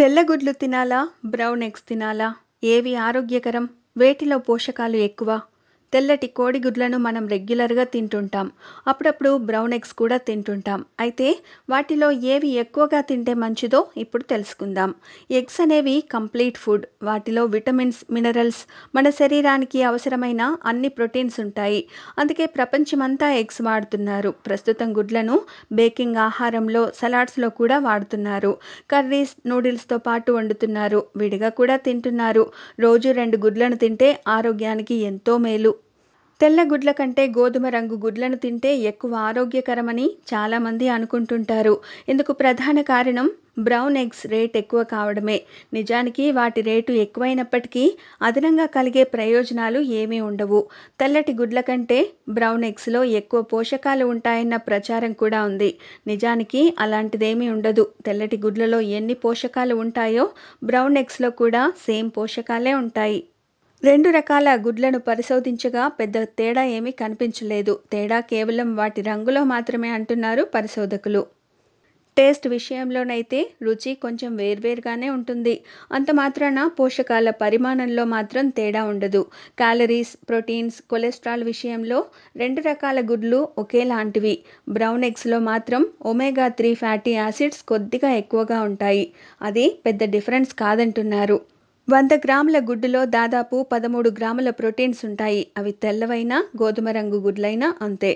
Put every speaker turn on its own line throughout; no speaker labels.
తెల్లగుడ్లు తినాలా brown eggs తినాలా ఏవి ఆరోగ్యకరం వేటిలో పోషకాలు ఎక్కువ తెల్లటి కోడిగుడ్లను మనం రెగ్యులర్గా తింటుంటాం అప్పుడప్పుడు బ్రౌన్ ఎగ్స్ కూడా తింటుంటాం అయితే వాటిలో ఏవి ఎక్కువగా తింటే మంచిదో ఇప్పుడు తెలుసుకుందాం ఎగ్స్ అనేవి కంప్లీట్ ఫుడ్ వాటిలో విటమిన్స్ మినరల్స్ మన శరీరానికి అవసరమైన అన్ని ప్రోటీన్స్ ఉంటాయి అందుకే ప్రపంచమంతా ఎగ్స్ వాడుతున్నారు ప్రస్తుతం గుడ్లను బేకింగ్ ఆహారంలో సలాడ్స్లో కూడా వాడుతున్నారు కర్రీస్ నూడిల్స్తో పాటు వండుతున్నారు విడిగా కూడా తింటున్నారు రోజు రెండు గుడ్లను తింటే ఆరోగ్యానికి ఎంతో మేలు తెల్ల గుడ్ల కంటే గోధుమ రంగు గుడ్లను తింటే ఎక్కువ ఆరోగ్యకరమని చాలామంది అనుకుంటుంటారు ఇందుకు ప్రధాన కారణం బ్రౌన్ ఎగ్స్ రేట్ ఎక్కువ కావడమే నిజానికి వాటి రేటు ఎక్కువైనప్పటికీ అదనంగా కలిగే ప్రయోజనాలు ఏమీ ఉండవు తెల్లటి గుడ్ల కంటే బ్రౌన్ ఎగ్స్లో ఎక్కువ పోషకాలు ఉంటాయన్న ప్రచారం కూడా ఉంది నిజానికి అలాంటిదేమీ ఉండదు తెల్లటి గుడ్లలో ఎన్ని పోషకాలు ఉంటాయో బ్రౌన్ ఎగ్స్లో కూడా సేమ్ పోషకాలే ఉంటాయి రెండు రకాల గుడ్లను పరిశోధించగా పెద్ద తేడా ఏమీ కనిపించలేదు తేడా కేవలం వాటి రంగులో మాత్రమే అంటున్నారు పరిశోధకులు టేస్ట్ విషయంలోనైతే రుచి కొంచెం వేర్వేరుగానే ఉంటుంది అంత మాత్రాన పోషకాల పరిమాణంలో మాత్రం తేడా ఉండదు క్యాలరీస్ ప్రోటీన్స్ కొలెస్ట్రాల్ విషయంలో రెండు రకాల గుడ్లు ఒకేలాంటివి బ్రౌన్ ఎగ్స్లో మాత్రం ఒమేగా త్రీ ఫ్యాటీ యాసిడ్స్ కొద్దిగా ఎక్కువగా ఉంటాయి అది పెద్ద డిఫరెన్స్ కాదంటున్నారు వంద గ్రాముల గుడ్డులో దాదాపు పదమూడు గ్రాముల ప్రోటీన్స్ ఉంటాయి అవి తెల్లవైనా గోధుమ రంగు గుడ్లైనా అంతే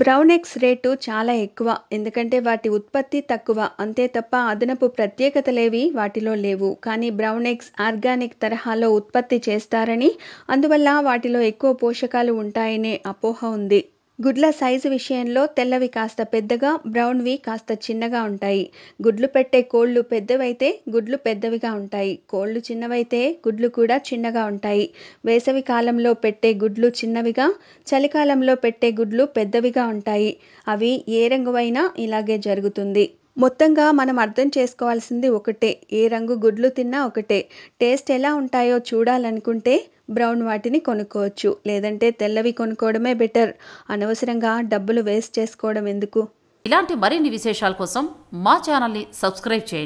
బ్రౌన్ ఎగ్స్ రేటు చాలా ఎక్కువ ఎందుకంటే వాటి ఉత్పత్తి తక్కువ అంతే తప్ప అదనపు ప్రత్యేకతలేవి వాటిలో లేవు కానీ బ్రౌన్ ఎగ్స్ ఆర్గానిక్ తరహాలో ఉత్పత్తి చేస్తారని అందువల్ల వాటిలో ఎక్కువ పోషకాలు ఉంటాయనే అపోహ ఉంది గుడ్ల సైజు విషయంలో తెల్లవి కాస్త పెద్దగా బ్రౌన్వి కాస్త చిన్నగా ఉంటాయి గుడ్లు పెట్టే కోళ్ళు పెద్దవైతే గుడ్లు పెద్దవిగా ఉంటాయి కోళ్ళు చిన్నవైతే గుడ్లు కూడా చిన్నగా ఉంటాయి వేసవి కాలంలో పెట్టే గుడ్లు చిన్నవిగా చలికాలంలో పెట్టే గుడ్లు పెద్దవిగా ఉంటాయి అవి ఏ రంగువైనా ఇలాగే జరుగుతుంది మొత్తంగా మనం అర్థం చేసుకోవాల్సింది ఒకటే ఏ రంగు గుడ్లు తిన్నా ఒకటే టేస్ట్ ఎలా ఉంటాయో చూడాలనుకుంటే బ్రౌన్ వాటిని కొనుక్కోవచ్చు లేదంటే తెల్లవి కొనుక్కోవడమే బెటర్ అనవసరంగా డబ్బులు వేస్ట్ చేసుకోవడం ఎందుకు ఇలాంటి మరిన్ని విశేషాల కోసం మా ఛానల్ని సబ్స్క్రైబ్ చేయండి